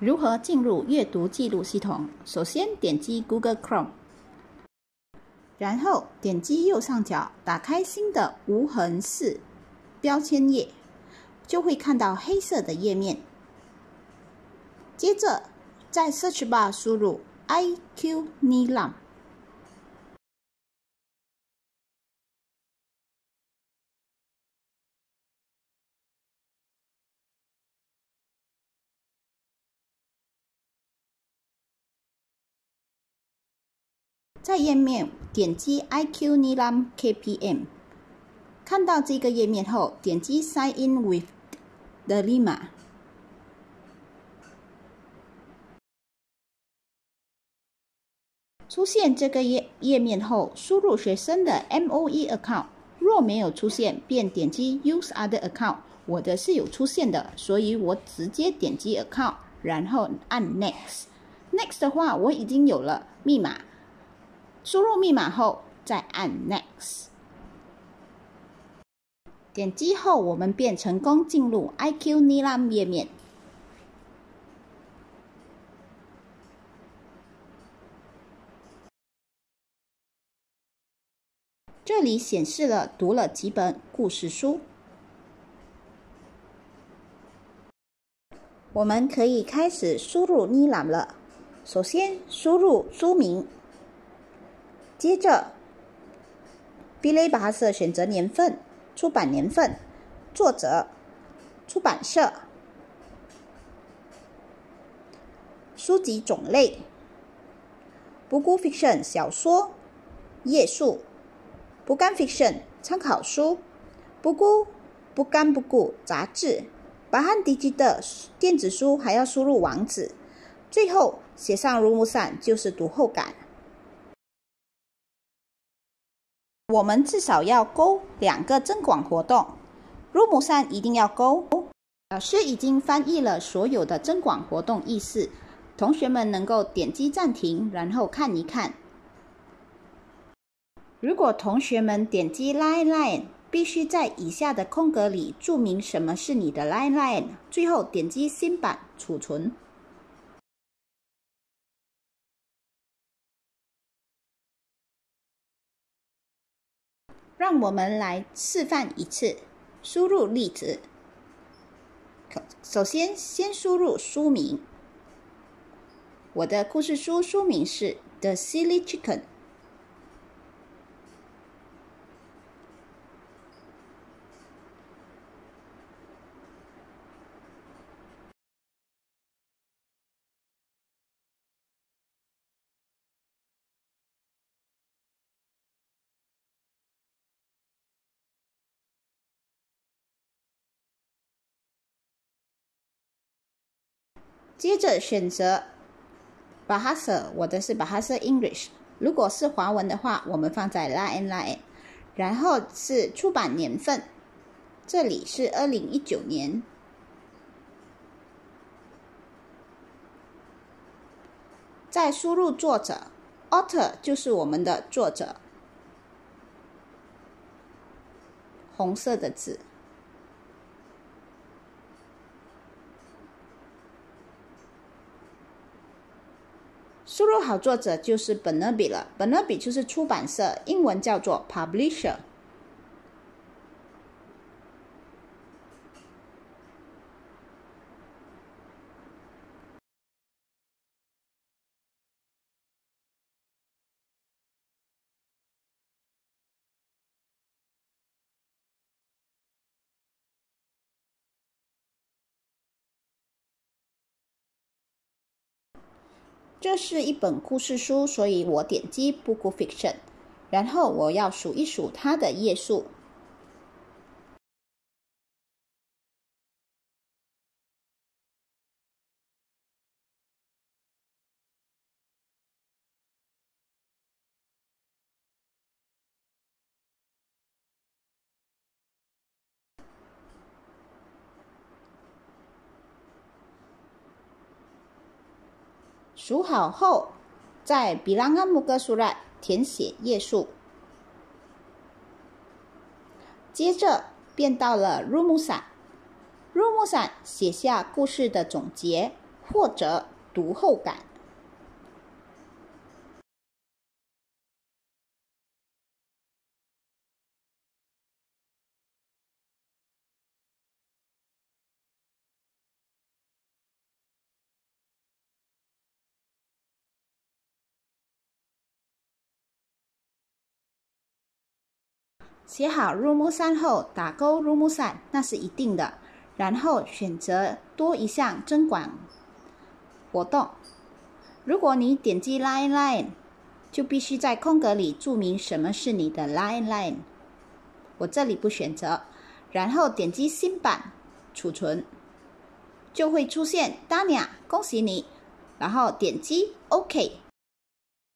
如何进入阅读记录系统？首先点击 Google Chrome，然后点击右上角，打开新的无痕式标签页，就会看到黑色的页面。接着在 search bar 输入 iQ IQNILAM, 在页面点击 i q n i l a m KPM，看到这个页面后，点击 Sign in with the Lima。出现这个页页面后，输入学生的 MOE account。若没有出现，便点击 Use other account。我的是有出现的，所以我直接点击 account，然后按 Next。Next 的话，我已经有了密码。输入密码后，再按 Next。点击后，我们便成功进入 iQ 倪兰页面。这里显示了读了几本故事书，我们可以开始输入倪兰了。首先输入书名。接着 l i b r a r 选择年份、出版年份、作者、出版社、书籍种类，不古 fiction 小说，页数，不干 fiction 参考书，不古不干不顾杂志，把汉迪基的电子书还要输入网址，最后写上如无伞就是读后感。我们至少要勾两个增广活动，入目三一定要勾。老师已经翻译了所有的增广活动意思，同学们能够点击暂停，然后看一看。如果同学们点击 line line，必须在以下的空格里注明什么是你的 line line。最后点击新版储存。让我们来示范一次输入例子。首先，先输入书名。我的故事书书名是《The Silly Chicken》。接着选择 Bahasa，我的是 Bahasa English。如果是华文的话，我们放在 l i n e l i n e 然后是出版年份，这里是二零一九年。再输入作者，Author 就是我们的作者，红色的字。输入好作者就是本勒比了，本勒比就是出版社，英文叫做 publisher。这是一本故事书，所以我点击 Book Fiction，然后我要数一数它的页数。数好后，在 “bilangan muka surat” 填写页数。接着便到了 “rumusan”，“rumusan” 写下故事的总结或者读后感。写好 Room 3后打勾 Room 3，那是一定的。然后选择多一项针管活动。如果你点击 Line Line，就必须在空格里注明什么是你的 Line Line。我这里不选择，然后点击新版储存，就会出现 Dania，恭喜你。然后点击 OK。